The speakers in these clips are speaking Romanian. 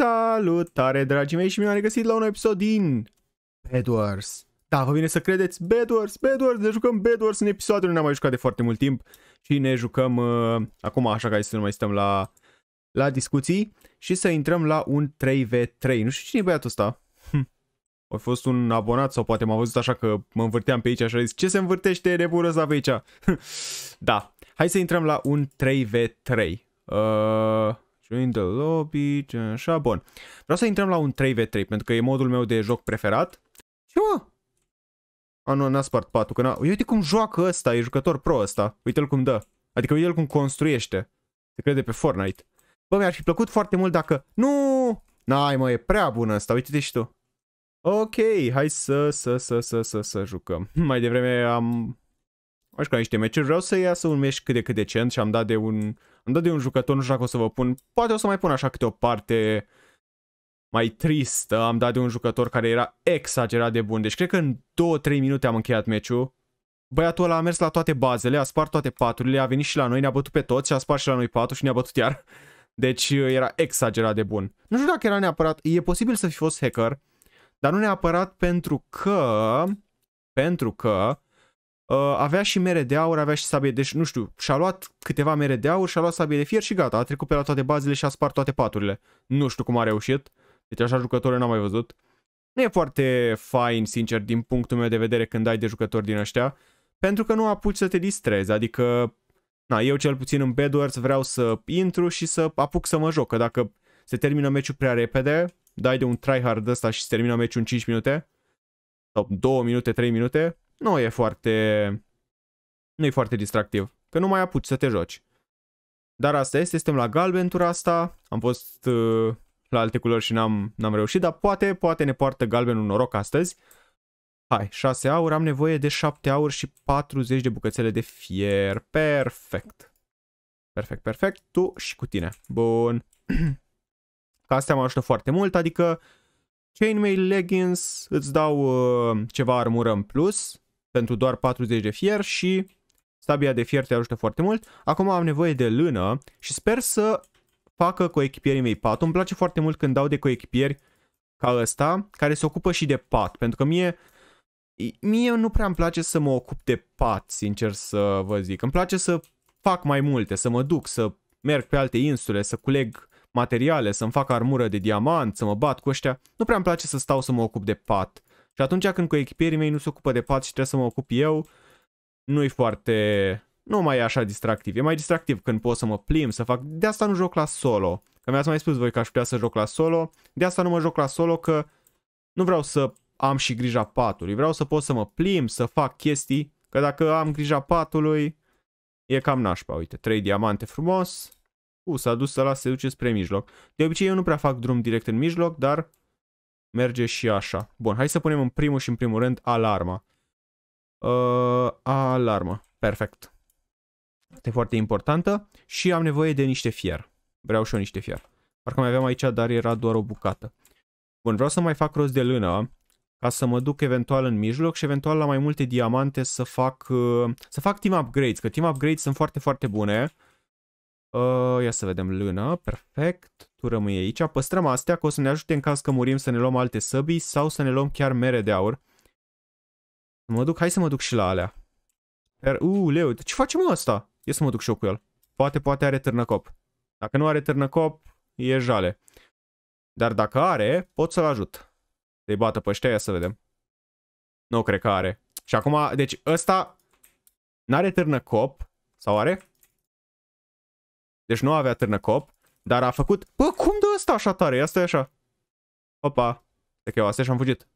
Salutare dragii mei și mi-am regăsit la un episod din Bedwars. Da, vă vine să credeți, Bedwars, Bedwars, ne jucăm Bedwars în episoade, nu ne-am mai jucat de foarte mult timp și ne jucăm uh, acum așa ca să nu mai stăm la, la discuții și să intrăm la un 3v3. Nu știu cine e băiatul ăsta. Hm. A fost un abonat sau poate m-a văzut așa că mă învârteam pe aici așa zis, ce se învârtește nebunul ăsta pe aici? da, hai să intrăm la un 3v3. Uh... Join the lobby, așa, bun. Vreau să intrăm la un 3v3, pentru că e modul meu de joc preferat. Ce mă? A, nu, n-a spart patul, că n-a... Uite cum joacă ăsta, e jucător pro ăsta. Uite-l cum dă. Adică uite-l cum construiește. Se crede pe Fortnite. Bă, mi-ar fi plăcut foarte mult dacă... Nu! N-ai mă, e prea bun ăsta, uite-te și tu. Ok, hai să, să, să, să, să, să jucăm. Mai devreme am aș ca niște meciuri, vreau să iasă un meci cât de cât decent și am dat de un, am dat de un jucător, nu știu dacă o să vă pun, poate o să mai pun așa câte o parte mai tristă, am dat de un jucător care era exagerat de bun, deci cred că în 2-3 minute am încheiat meciul, băiatul ăla a mers la toate bazele, a spart toate paturile, a venit și la noi, ne-a bătut pe toți și a spart și la noi patul și ne-a bătut iar. Deci uh, era exagerat de bun. Nu știu dacă era neapărat, e posibil să fi fost hacker, dar nu neapărat pentru că, pentru că Uh, avea și mere de aur, avea și sabie, deci nu știu, și-a luat câteva mere de aur, și-a luat sabie de fier și gata, a trecut pe la toate bazele și a spart toate paturile. Nu știu cum a reușit, deci așa jucători n-am mai văzut. Nu e foarte fain, sincer, din punctul meu de vedere când ai de jucători din ăștia, pentru că nu apuci să te distrezi, adică, na, eu cel puțin în Bedwars vreau să intru și să apuc să mă joc, că dacă se termină meciul prea repede, dai de un tryhard ăsta și se termină meciul în 5 minute, sau 2 minute, 3 minute, nu e foarte... nu e foarte distractiv, că nu mai apuci să te joci. Dar asta este, suntem la galben tura asta, am fost uh, la alte culori și n-am, n-am reușit, dar poate, poate ne poartă galbenul noroc astăzi. Hai, 6 aur, am nevoie de 7 aur și 40 de bucățele de fier. Perfect. Perfect, perfect. Tu și cu tine. Bun. Ca astea mă ajută foarte mult, adică chainmail leggings îți dau uh, ceva armură în plus, pentru doar 40 de fier și stabia de fier te ajută foarte mult. Acum am nevoie de lână și sper să facă coechipierii mei pat. Îmi place foarte mult când dau de coechipieri ca ăsta, care se ocupă și de pat, pentru că mie mie nu prea îmi place să mă ocup de pat, sincer să vă zic. Îmi place să fac mai multe, să mă duc, să merg pe alte insule, să culeg materiale, să-mi fac armură de diamant, să mă bat cu ăștia. Nu prea îmi place să stau să mă ocup de pat. Și atunci când cu echipierii mei nu se ocupă de pat și trebuie să mă ocup eu, nu-i foarte... Nu mai e așa distractiv. E mai distractiv când pot să mă plim, să fac... De asta nu joc la solo. Că mi-ați mai spus voi că aș putea să joc la solo. De asta nu mă joc la solo că nu vreau să am și grija patului. Vreau să pot să mă plim, să fac chestii. Că dacă am grija patului, e cam nașpa. Uite, trei diamante frumos. U, s-a dus să la se duce spre mijloc. De obicei eu nu prea fac drum direct în mijloc, dar merge și așa. Bun, hai să punem în primul și în primul rând alarma. Uh, alarma, perfect. Este foarte importantă și am nevoie de niște fier. Vreau și eu niște fier. Parcă mai aveam aici, dar era doar o bucată. Bun, vreau să mai fac rost de lână ca să mă duc eventual în mijloc și eventual la mai multe diamante să fac, uh, să fac team upgrades, că team upgrades sunt foarte, foarte bune. Uh, ia să vedem lână, perfect tu rămâi aici, păstrăm astea, că o să ne ajute în caz că murim să ne luăm alte săbii sau să ne luăm chiar mere de aur. Mă duc, hai să mă duc și la alea. uuu, leu, ce facem asta? Ia să mă duc și eu cu el. Poate, poate are târnăcop. Dacă nu are târnăcop, e jale. Dar dacă are, pot să-l ajut. Să-i bată pe ăștia, ia să vedem. Nu cred că are. Și acum, deci ăsta n-are târnăcop, sau are? Deci nu avea târnăcop. Dar a făcut, bă, cum dă ăsta așa tare? Ia stai așa. Opa, de că eu astea și am fugit.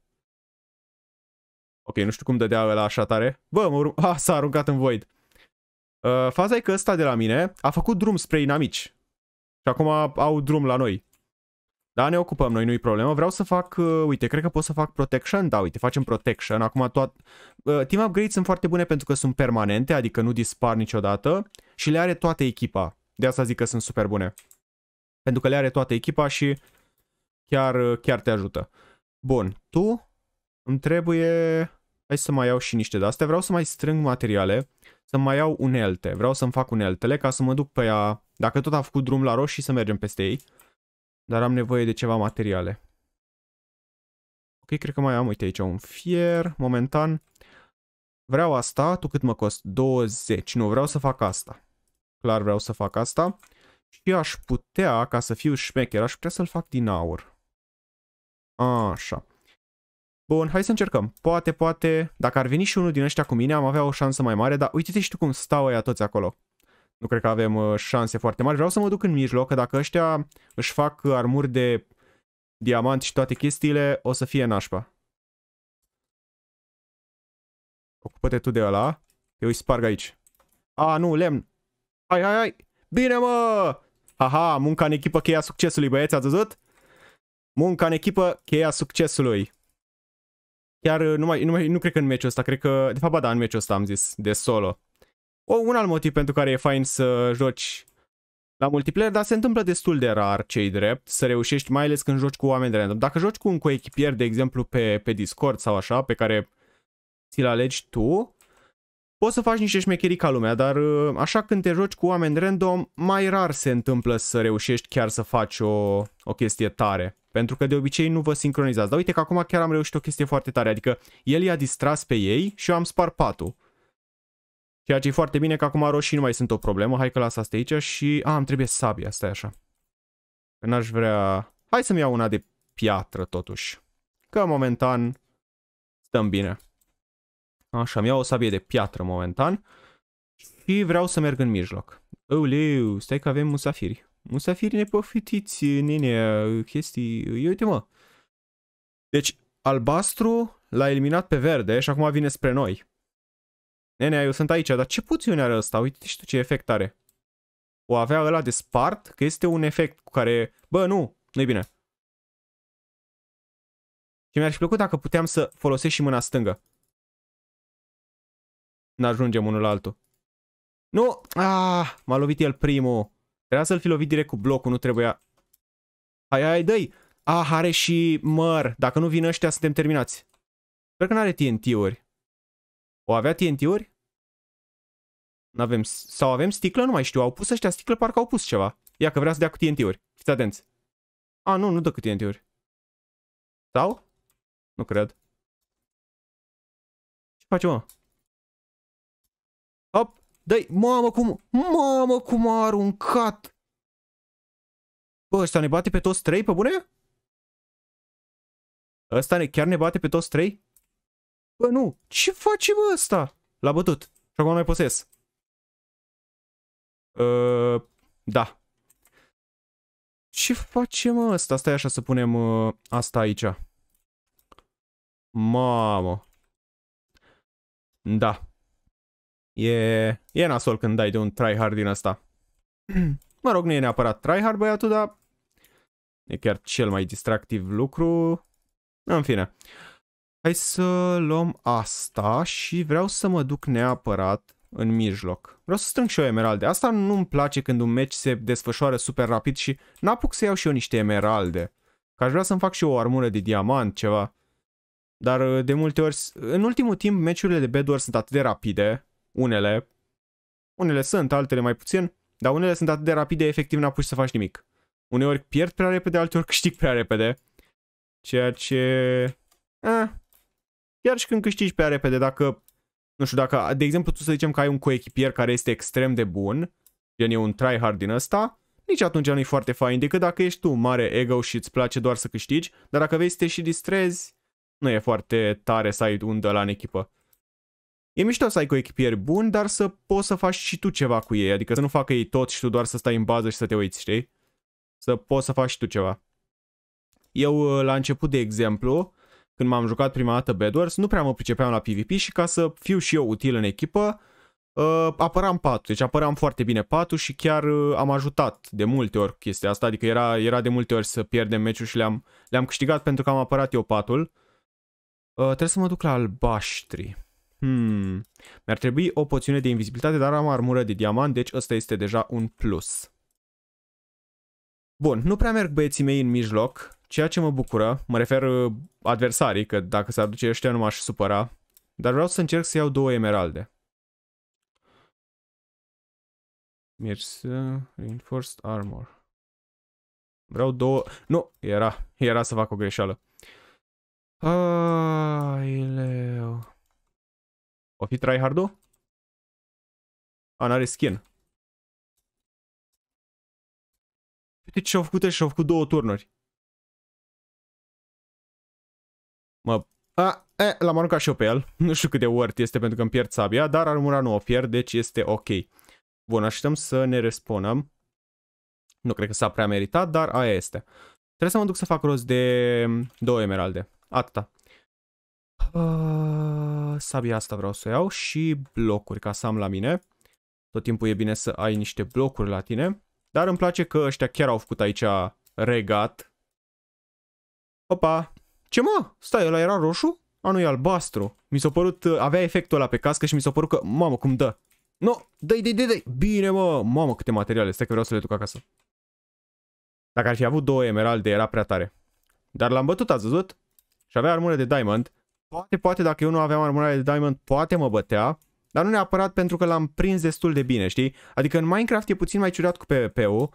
Ok, nu știu cum dădea ăla așa tare. Bă, mă urm... ah, s-a aruncat în void. Uh, faza e că ăsta de la mine a făcut drum spre inamici. Și acum au drum la noi. Da, ne ocupăm noi, nu-i problemă. Vreau să fac, uh, uite, cred că pot să fac protection. Da, uite, facem protection. Acum toat... Uh, team upgrades sunt foarte bune pentru că sunt permanente, adică nu dispar niciodată. Și le are toată echipa. De asta zic că sunt super bune. Pentru că le are toată echipa și chiar, chiar te ajută. Bun, tu îmi trebuie... Hai să mai iau și niște de astea. Vreau să mai strâng materiale, să mai iau unelte. Vreau să-mi fac uneltele ca să mă duc pe ea. Dacă tot a făcut drum la roșii, să mergem peste ei. Dar am nevoie de ceva materiale. Ok, cred că mai am, uite aici, un fier, momentan. Vreau asta, tu cât mă cost? 20. Nu, vreau să fac asta. Clar vreau să fac asta. Și aș putea, ca să fiu șmecher, aș putea să-l fac din aur. Așa. Bun, hai să încercăm. Poate, poate, dacă ar veni și unul din ăștia cu mine, am avea o șansă mai mare, dar uite-te și tu cum stau aia toți acolo. Nu cred că avem uh, șanse foarte mari. Vreau să mă duc în mijloc, că dacă ăștia își fac armuri de diamant și toate chestiile, o să fie nașpa. Ocupă-te tu de ăla. Eu îi sparg aici. A, nu, lemn. Hai, hai, hai. Bine, mă! Aha, munca în echipă cheia succesului, băieți, ați văzut? Munca în echipă cheia succesului. Chiar uh, nu, mai, nu, mai, nu cred că în meciul ăsta, cred că... De fapt, ba, da, în meciul ăsta am zis, de solo. O, un alt motiv pentru care e fain să joci la multiplayer, dar se întâmplă destul de rar cei drept să reușești, mai ales când joci cu oameni de random. Dacă joci cu un coechipier, de exemplu, pe, pe Discord sau așa, pe care ți-l alegi tu, Poți să faci niște șmecherii ca lumea, dar uh, așa când te joci cu oameni random, mai rar se întâmplă să reușești chiar să faci o, o chestie tare. Pentru că de obicei nu vă sincronizați. Dar uite că acum chiar am reușit o chestie foarte tare. Adică el i-a distras pe ei și eu am spart patul. Ceea ce e foarte bine că acum roșii nu mai sunt o problemă. Hai că las asta aici și... A, îmi trebuie sabia. asta, așa. Că n-aș vrea... Hai să-mi iau una de piatră totuși. Că momentan stăm bine. Așa, mi iau o sabie de piatră momentan. Și vreau să merg în mijloc. Uleu, stai că avem musafiri. Musafiri neprofitiți, nene, chestii... Ia uite mă. Deci, albastru l-a eliminat pe verde și acum vine spre noi. Nene, eu sunt aici, dar ce puțiune are ăsta? Uite și tu ce efect are. O avea ăla de spart, că este un efect cu care... Bă, nu, nu-i bine. Și mi-ar fi plăcut dacă puteam să folosesc și mâna stângă n-ajungem unul la altul. Nu! Ah, m-a lovit el primul. Trebuia să-l fi lovit direct cu blocul, nu trebuia. Hai, hai, dă -i. Ah, are și măr. Dacă nu vin ăștia, suntem terminați. Sper că n-are TNT-uri. O avea TNT-uri? N-avem... Sau avem sticlă? Nu mai știu. Au pus ăștia sticlă? Parcă au pus ceva. Ia că vrea să dea cu TNT-uri. Fiți atenți. Ah, nu, nu dă cu TNT-uri. Sau? Nu cred. Ce face, mă? Dai, mamă cum, mamă cum a aruncat. Bă, ăsta ne bate pe toți trei, pe bune? Ăsta ne, chiar ne bate pe toți trei? Bă, nu. Ce face, bă, ăsta? L-a bătut. Și acum mai poses. Uh, ă, da. Ce facem asta? Stai așa să punem uh, asta aici. Mamă. Da. E, e nasol când dai de un tryhard din asta. mă rog, nu e neapărat tryhard băiatul, dar e chiar cel mai distractiv lucru. În fine. Hai să luăm asta și vreau să mă duc neapărat în mijloc. Vreau să strâng și eu emeralde. Asta nu-mi place când un meci se desfășoară super rapid și n-apuc să iau și eu niște emeralde. Că aș vrea să-mi fac și eu o armură de diamant, ceva. Dar de multe ori, în ultimul timp, meciurile de Bedwars sunt atât de rapide unele, unele sunt, altele mai puțin, dar unele sunt atât de rapide, efectiv n pus să faci nimic. Uneori pierd prea repede, alteori câștig prea repede. Ceea ce... Eh, chiar și când câștigi prea repede, dacă... Nu știu, dacă, de exemplu, tu să zicem că ai un coechipier care este extrem de bun, gen e un tryhard din ăsta, nici atunci nu-i foarte fain, decât dacă ești tu mare ego și îți place doar să câștigi, dar dacă vei să te și distrezi, nu e foarte tare să ai un de la în echipă. E mișto să ai echipieri buni, dar să poți să faci și tu ceva cu ei, adică să nu facă ei tot și tu doar să stai în bază și să te uiți, știi? Să poți să faci și tu ceva. Eu uh, la început, de exemplu, când m-am jucat prima dată Bedwars, nu prea mă pricepeam la PvP și ca să fiu și eu util în echipă, uh, apăram patul, deci apăram foarte bine patul și chiar uh, am ajutat de multe ori chestia asta, adică era, era de multe ori să pierdem meciul și le-am, le-am câștigat pentru că am apărat eu patul. Uh, trebuie să mă duc la albaștri. Hmm. Mi-ar trebui o poțiune de invizibilitate, dar am armură de diamant, deci ăsta este deja un plus. Bun, nu prea merg băieții mei în mijloc, ceea ce mă bucură, mă refer uh, adversarii, că dacă s-ar duce ăștia nu m-aș supăra, dar vreau să încerc să iau două emeralde. Mersi, reinforced armor. Vreau două... Nu, era, era să fac o greșeală. Aileu. leu. O fi tryhard-ul? A, n-are skin. Uite ce au făcut și au făcut două turnuri. Mă... A, e, l-am aruncat și eu pe el. Nu știu cât de worth este pentru că îmi pierd sabia, dar armura nu o pierd, deci este ok. Bun, așteptăm să ne responăm. Nu cred că s-a prea meritat, dar aia este. Trebuie să mă duc să fac rost de două emeralde. Atâta. Uh, sabia asta vreau să iau și blocuri, ca să am la mine. Tot timpul e bine să ai niște blocuri la tine. Dar îmi place că ăștia chiar au făcut aici regat. Opa! Ce mă? Stai, ăla era roșu? A, nu, e albastru. Mi s-a părut, uh, avea efectul ăla pe cască și mi s-a părut că, mamă, cum dă. Nu, no, dai, dai, dai, dai. Bine, mă, mamă, câte materiale. Stai că vreau să le duc acasă. Dacă ar fi avut două emeralde, era prea tare. Dar l-am bătut, ați văzut? Și avea armură de diamond. Poate, poate dacă eu nu aveam armurare de diamond, poate mă bătea, dar nu neapărat pentru că l-am prins destul de bine, știi? Adică în Minecraft e puțin mai ciudat cu PvP-ul,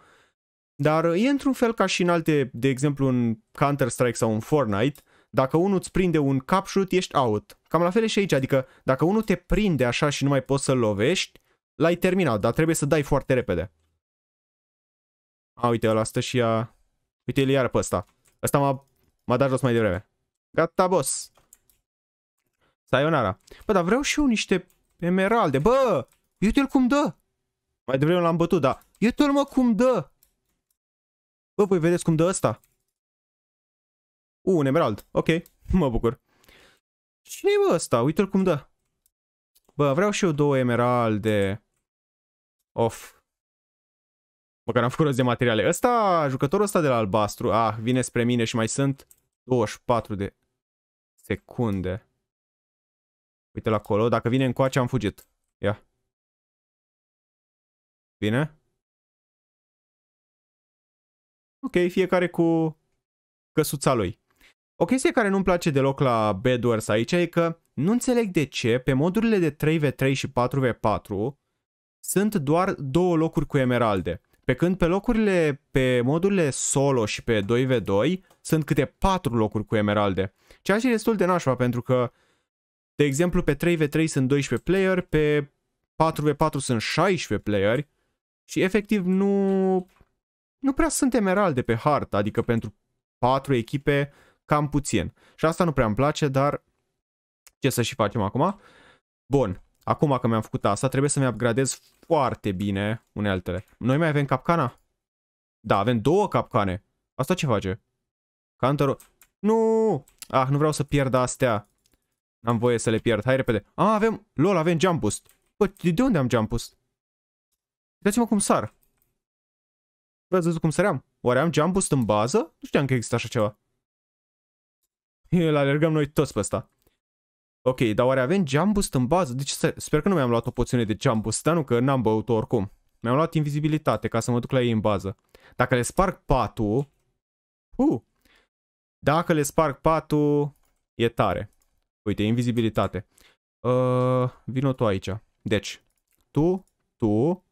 dar e într-un fel ca și în alte, de exemplu în Counter-Strike sau în Fortnite, dacă unul îți prinde un shoot, ești out. Cam la fel e și aici, adică dacă unul te prinde așa și nu mai poți să-l lovești, l-ai terminat, dar trebuie să dai foarte repede. A, uite, ăla stă și a, Uite, el iară pe ăsta. Ăsta m-a dat jos mai devreme. Gata, boss. Sayonara. Bă, dar vreau și eu niște emeralde. Bă, uite-l cum dă. Mai devreme l-am bătut, da. uite-l mă cum dă. Bă, voi vedeți cum dă ăsta? U, un emerald. Ok, mă bucur. cine e ăsta? Uite-l cum dă. Bă, vreau și eu două emeralde. Of. Măcar am făcut de materiale. Ăsta, jucătorul ăsta de la albastru, ah, vine spre mine și mai sunt 24 de secunde. Uite-l acolo. Dacă vine încoace, am fugit. Ia. Bine? Ok, fiecare cu căsuța lui. O chestie care nu-mi place deloc la bedwars aici e că nu înțeleg de ce pe modurile de 3v3 și 4v4 sunt doar două locuri cu emeralde. Pe când pe locurile, pe modurile solo și pe 2v2 sunt câte patru locuri cu emeralde. Ceea ce e destul de nașpa pentru că de exemplu, pe 3v3 sunt 12 player, pe 4v4 sunt 16 playeri și efectiv nu, nu prea sunt emeralde pe hartă, adică pentru 4 echipe cam puțin. Și asta nu prea îmi place, dar ce să și facem acum? Bun, acum că mi-am făcut asta, trebuie să-mi upgradez foarte bine unealtele. Noi mai avem capcana? Da, avem două capcane. Asta ce face? Counter... Nu! Ah, nu vreau să pierd astea. N-am voie să le pierd. Hai repede. A, ah, avem... LOL, avem jump boost. Bă, de unde am jump boost? Uitați-mă cum sar. Bă, ați văzut cum săream? Oare am jump boost în bază? Nu știam că există așa ceva. Îl alergăm noi toți pe ăsta. Ok, dar oare avem jump boost în bază? Deci sper că nu mi-am luat o poțiune de jump boost, dar nu că n-am băut-o oricum. Mi-am luat invizibilitate ca să mă duc la ei în bază. Dacă le sparg patul... Uh, dacă le sparg patul, e tare. Uite, invizibilitate. Uh, vino tu aici. Deci, tu, tu, uh,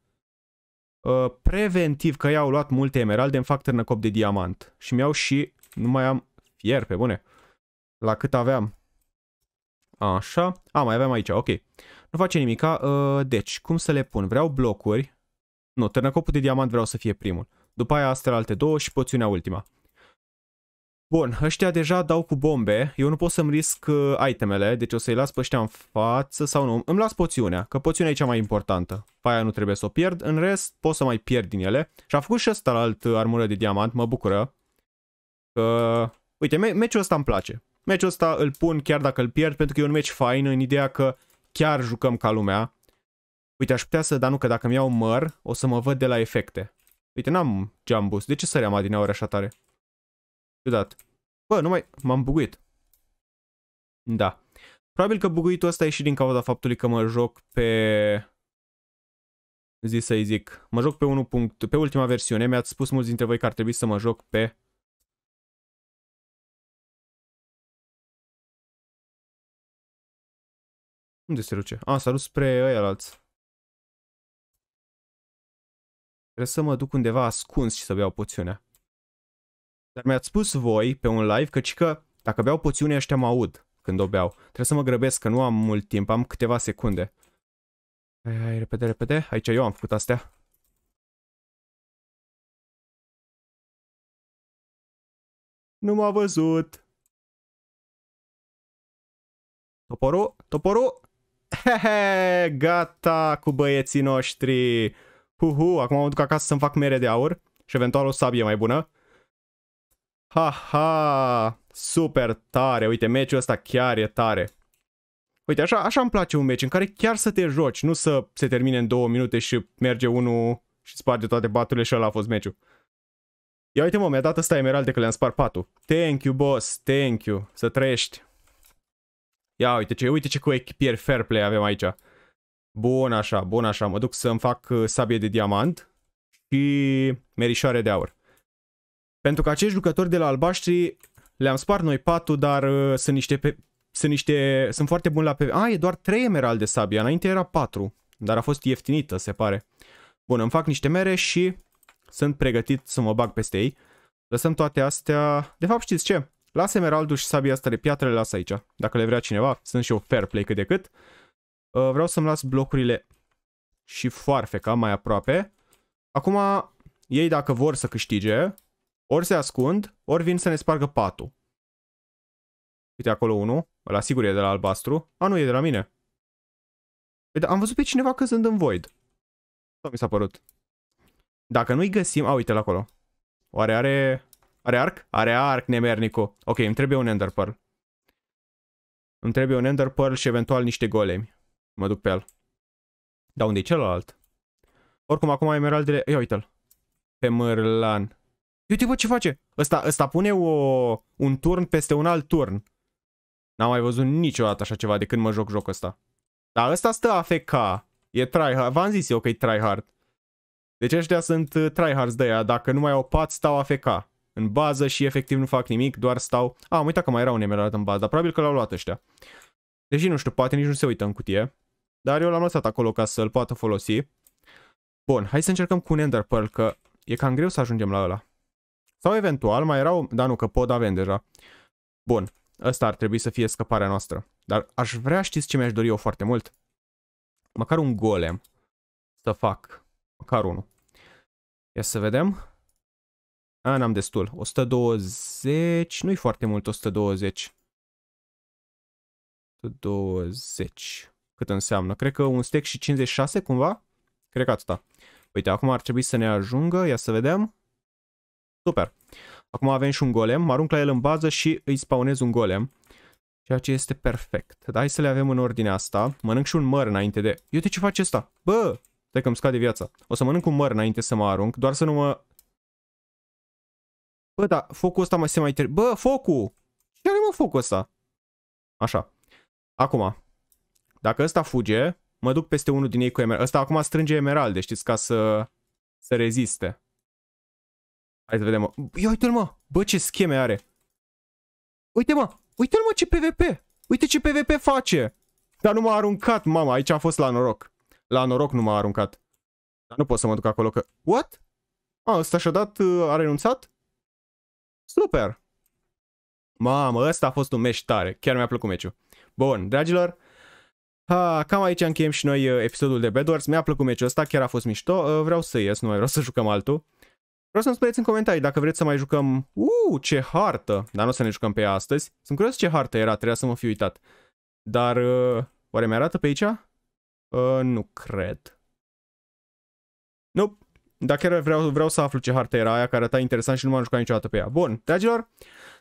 preventiv că i-au luat multe emeralde, îmi fac târnăcop de diamant. Și mi-au și, nu mai am fier, pe bune. La cât aveam? Așa. A, mai aveam aici, ok. Nu face nimica. Uh, deci, cum să le pun? Vreau blocuri. Nu, târnăcopul de diamant vreau să fie primul. După aia astea alte două și poțiunea ultima. Bun, ăștia deja dau cu bombe, eu nu pot să-mi risc uh, itemele, deci o să-i las pe ăștia în față sau nu. Îmi las poțiunea, că poțiunea e cea mai importantă. Paia nu trebuie să o pierd, în rest pot să mai pierd din ele. Și a făcut și ăsta la alt uh, armură de diamant, mă bucură. Uh. Că... Uite, me meciul ăsta îmi place. Meciul ăsta îl pun chiar dacă îl pierd, pentru că e un meci fain în ideea că chiar jucăm ca lumea. Uite, aș putea să, dar nu, că dacă-mi iau măr, o să mă văd de la efecte. Uite, n-am jambus, De ce săream adineaori așa tare? Ciudat. Bă, nu mai... M-am buguit. Da. Probabil că buguitul ăsta e și din cauza faptului că mă joc pe... Zi să-i zic. Mă joc pe 1. Pe ultima versiune. Mi-ați spus mulți dintre voi că ar trebui să mă joc pe... Unde se duce? A, s-a dus spre ăia alți. Trebuie să mă duc undeva ascuns și să beau poțiunea. Dar mi-ați spus voi pe un live că, că dacă beau poțiune ăștia mă aud când o beau. Trebuie să mă grăbesc că nu am mult timp, am câteva secunde. Hai, hai, repede, repede. Aici eu am făcut astea. Nu m-a văzut. Toporu. toporul. Hehe, gata cu băieții noștri. Huhu, acum mă duc acasă să-mi fac mere de aur și eventual o sabie mai bună. Ha-ha! Super tare! Uite, meciul ăsta chiar e tare. Uite, așa, așa îmi place un meci în care chiar să te joci, nu să se termine în două minute și merge unul și sparge toate baturile și ăla a fost meciul. Ia uite mă, mi-a dat ăsta emeralde că le-am spart patul. Thank you, boss, thank you, să trăiești. Ia uite ce, uite ce cu echipier fair play avem aici. Bun așa, bun așa, mă duc să-mi fac uh, sabie de diamant și merișoare de aur. Pentru că acești jucători de la albaștri le-am spart noi patul, dar uh, sunt niște pe, sunt niște sunt foarte buni la pe... A, ah, e doar 3 emeralde sabia, înainte era 4, dar a fost ieftinită, se pare. Bun, îmi fac niște mere și sunt pregătit să mă bag peste ei. Lăsăm toate astea. De fapt, știți ce? Las emeraldul și sabia asta de piatră, le las aici. Dacă le vrea cineva, sunt și eu fair play cât de cât. Uh, vreau să-mi las blocurile și foarfeca mai aproape. Acum, ei dacă vor să câștige, ori se ascund, ori vin să ne spargă patul. Uite acolo unul, ăla sigur e de la albastru. A, nu, e de la mine. Uite, păi da, am văzut pe cineva căzând în void. Sau mi s-a părut. Dacă nu-i găsim... A, uite la acolo. Oare are... Are arc? Are arc, nemernicu. Ok, îmi trebuie un Ender Pearl. Îmi trebuie un Ender Pearl și eventual niște golemi. Mă duc pe el. Dar unde e celălalt? Oricum, acum emeraldele... Ia uite-l. Pe mărlan. Uite bă ce face. Ăsta, ăsta pune o, un turn peste un alt turn. N-am mai văzut niciodată așa ceva de când mă joc jocul ăsta. Dar ăsta stă AFK. E tryhard. V-am zis eu că e tryhard. Deci ăștia sunt uh, tryhards de aia. Dacă nu mai au pat, stau AFK. În bază și efectiv nu fac nimic, doar stau... A, am uitat că mai era un emerald în bază, dar probabil că l-au luat ăștia. Deci nu știu, poate nici nu se uită în cutie. Dar eu l-am lăsat acolo ca să-l poată folosi. Bun, hai să încercăm cu un Ender Pearl, că e cam greu să ajungem la ăla. Sau eventual mai erau, da nu că pod avem deja. Bun, ăsta ar trebui să fie scăparea noastră. Dar aș vrea, știți ce mi-aș dori eu foarte mult? Măcar un golem să fac. Măcar unul. Ia să vedem. A, n-am destul. 120, nu-i foarte mult 120. 120. Cât înseamnă? Cred că un stack și 56 cumva? Cred că atâta. Uite, acum ar trebui să ne ajungă, ia să vedem. Super. Acum avem și un golem, mă arunc la el în bază și îi spawnez un golem. Ceea ce este perfect. Da, hai să le avem în ordine asta. Mănânc și un măr înainte de... Eu de ce fac asta? Bă! Stai că îmi scade viața. O să mănânc un măr înainte să mă arunc, doar să nu mă... Bă, da, focul ăsta mai se mai trebuie. Bă, focul! Ce are mă focul ăsta? Așa. Acum, dacă ăsta fuge, mă duc peste unul din ei cu emeralde. Ăsta acum strânge emeralde, știți, ca să, să reziste. Hai să vedem, mă. Ia uite-l, mă! Bă, ce scheme are! Uite, mă! Uite-l, mă, ce PvP! Uite ce PvP face! Dar nu m-a aruncat, mama, aici a fost la noroc. La noroc nu m-a aruncat. Dar nu pot să mă duc acolo că... What? A, ăsta și-a dat, uh, a renunțat? Super! Mamă, ăsta a fost un meci tare. Chiar mi-a plăcut meciul. Bun, dragilor, ha, cam aici încheiem și noi uh, episodul de Bedwars. Mi-a plăcut meciul ăsta, chiar a fost mișto. Uh, vreau să ies, nu mai vreau să jucăm altul. Vreau să-mi spuneți în comentarii dacă vreți să mai jucăm... Uuu, ce hartă! Dar nu o să ne jucăm pe ea astăzi. Sunt curios ce hartă era, trebuia să mă fi uitat. Dar... Uh, oare mi-arată pe aici? Uh, nu cred. Nu. Nope. Dar chiar vreau, vreau să aflu ce hartă era aia, care arăta interesant și nu m-am jucat niciodată pe ea. Bun, dragilor,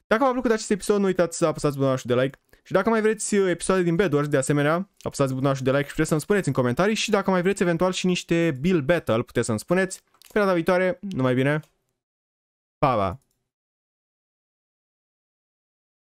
dacă v-a plăcut acest episod, nu uitați să apăsați butonul de like. Și dacă mai vreți uh, episoade din Bedwars, de asemenea, apăsați butonul de like și puteți să-mi spuneți în comentarii și dacă mai vreți eventual și niște Bill Battle, puteți să-mi spuneți. sperata vittoria, numai bine. Pa, pa.